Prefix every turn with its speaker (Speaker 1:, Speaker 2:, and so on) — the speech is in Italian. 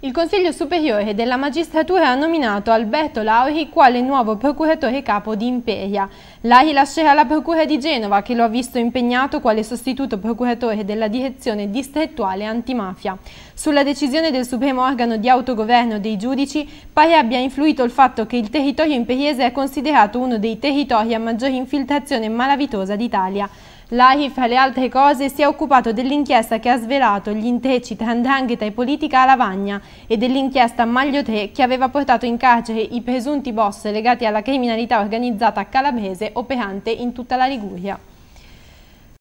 Speaker 1: Il Consiglio Superiore della Magistratura ha nominato Alberto Lauri quale nuovo procuratore capo di Imperia. Lauri lascerà la Procura di Genova che lo ha visto impegnato quale sostituto procuratore della direzione distrettuale antimafia. Sulla decisione del supremo organo di autogoverno dei giudici pare abbia influito il fatto che il territorio imperiese è considerato uno dei territori a maggiore infiltrazione malavitosa d'Italia. L'AI, fra le altre cose, si è occupato dell'inchiesta che ha svelato gli intrecci tra andrangheta e politica a Lavagna e dell'inchiesta Maglio 3 che aveva portato in carcere i presunti boss legati alla criminalità organizzata calabrese operante in tutta la Liguria.